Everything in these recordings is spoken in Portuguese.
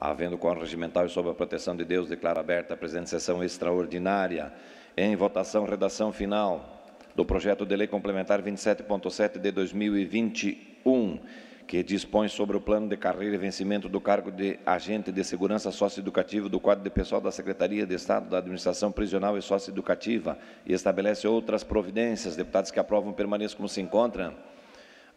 Havendo quórum regimental e sob a proteção de Deus, declaro aberta a presente sessão extraordinária. Em votação, redação final do projeto de lei complementar 27.7 de 2021, que dispõe sobre o plano de carreira e vencimento do cargo de agente de segurança socioeducativo do quadro de pessoal da Secretaria de Estado da Administração Prisional e Socioeducativa e estabelece outras providências. Deputados que aprovam permaneçam como se encontram.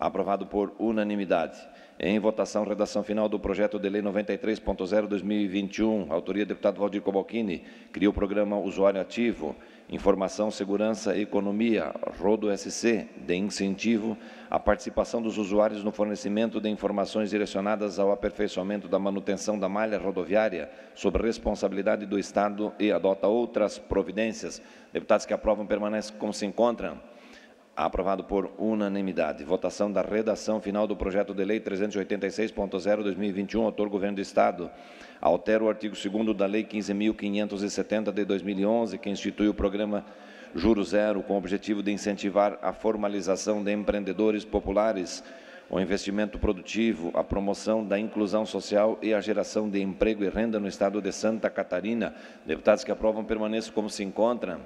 Aprovado por unanimidade. Em votação, redação final do projeto de lei 93.0-2021, autoria do deputado Valdir Cobalcini, cria o programa Usuário Ativo, Informação, Segurança e Economia, Rodo SC, de incentivo à participação dos usuários no fornecimento de informações direcionadas ao aperfeiçoamento da manutenção da malha rodoviária, sob responsabilidade do Estado e adota outras providências. Deputados que aprovam permanecem como se encontram. Aprovado por unanimidade. Votação da redação final do projeto de lei 386.0-2021, autor Governo do Estado. Altera o artigo 2 da Lei 15.570 de 2011, que institui o programa Juro Zero, com o objetivo de incentivar a formalização de empreendedores populares, o investimento produtivo, a promoção da inclusão social e a geração de emprego e renda no Estado de Santa Catarina. Deputados que aprovam permaneçam como se encontram.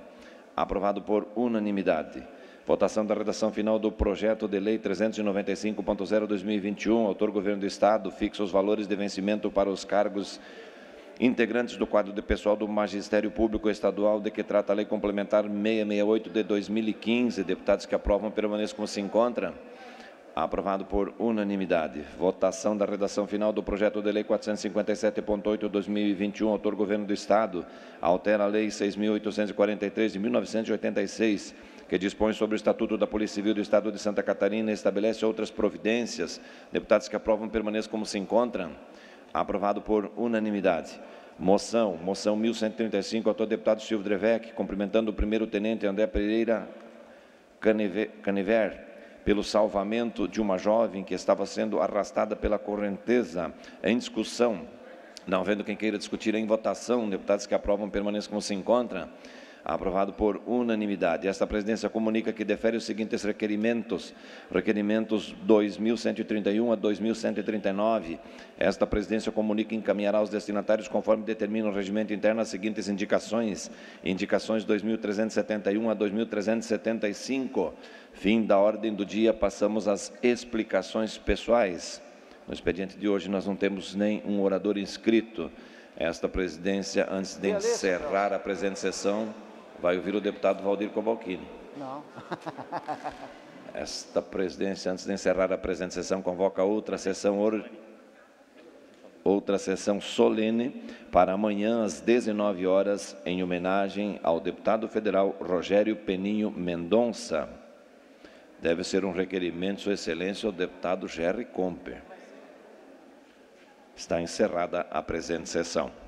Aprovado por unanimidade. Votação da redação final do projeto de lei 395.0-2021, autor Governo do Estado, fixa os valores de vencimento para os cargos integrantes do quadro de pessoal do Magistério Público Estadual, de que trata a Lei Complementar 668 de 2015. Deputados que aprovam permaneçam como se encontram. Aprovado por unanimidade. Votação da redação final do projeto de lei 457.8/2021, autor Governo do Estado, altera a lei 6843 de 1986 que dispõe sobre o Estatuto da Polícia Civil do Estado de Santa Catarina e estabelece outras providências. Deputados que aprovam permaneçam como se encontram. Aprovado por unanimidade. Moção, moção 1135, autor deputado Silvio Drevec, cumprimentando o primeiro-tenente André Pereira Canever, pelo salvamento de uma jovem que estava sendo arrastada pela correnteza em discussão. Não vendo quem queira discutir em votação, deputados que aprovam permaneçam como se encontram aprovado por unanimidade. Esta presidência comunica que defere os seguintes requerimentos, requerimentos 2131 a 2139. Esta presidência comunica e encaminhará aos destinatários, conforme determina o regimento interno, as seguintes indicações. Indicações 2371 a 2375. Fim da ordem do dia, passamos às explicações pessoais. No expediente de hoje, nós não temos nem um orador inscrito. Esta presidência, antes de encerrar a presente sessão, vai ouvir o deputado Valdir Cobalcini. Não. Esta presidência, antes de encerrar a presente sessão, convoca outra sessão or... outra sessão solene para amanhã às 19 horas em homenagem ao deputado federal Rogério Peninho Mendonça. Deve ser um requerimento sua excelência ao deputado Jerry Comper. Está encerrada a presente sessão.